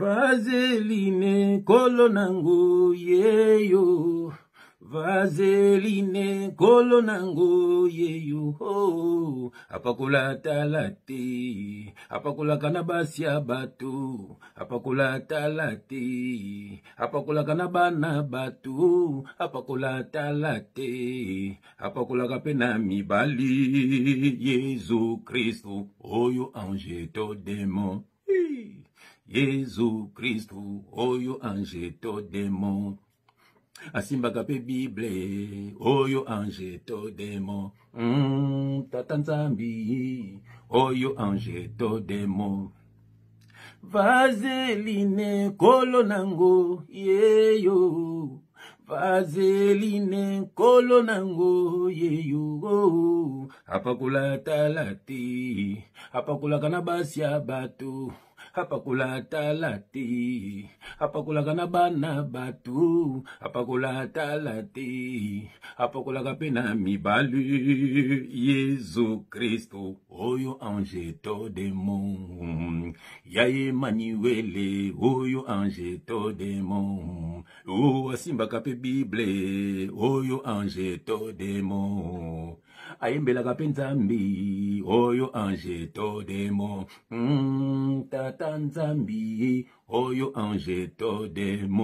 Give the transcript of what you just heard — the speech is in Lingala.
vazeline kolo nango yeyo vazeline kolo nango yeyo oh, apakola atala te apakolaka na basi ya bato apakola atala te apakolaka na bana bato apakola atala te apakolaka mpe na mibali yezu kristu oyo ange to demon yezu kristu oyo ange to demon asimbaka mpe bible oyo ange to demo mm, tata nzambi oyo ange to demo vazeline nkolo nango yeyo vazeline nkolo nango yeyo apakola tala te apakolaka na basi ya bato apakola tala te apakolaka na bana bato apakola tala te apakolaka mpe na mibali yezu kristo oyo angeto demon ya emanuele oyo angeto demon o asimbaka mpe bible oyo angeto demon ayembelaka mpe nzambi oyo angeto demo mm, tata nzambi oyo angeto demo